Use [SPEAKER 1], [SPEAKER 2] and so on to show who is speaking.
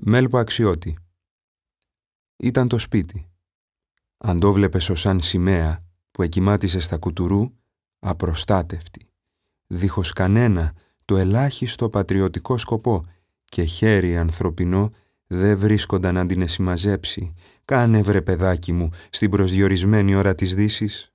[SPEAKER 1] Μέλπο αξιώτη. Ήταν το σπίτι. Αν το βλέπες ως σαν σημαία που εκυμάτισε στα κουτουρού, απροστάτευτη, δίχως κανένα το ελάχιστο πατριωτικό σκοπό και χέρι ανθρωπινό δεν βρίσκονταν να την εσημαζέψει. Κάνε βρε παιδάκι μου στην προσδιορισμένη ώρα της δύσης.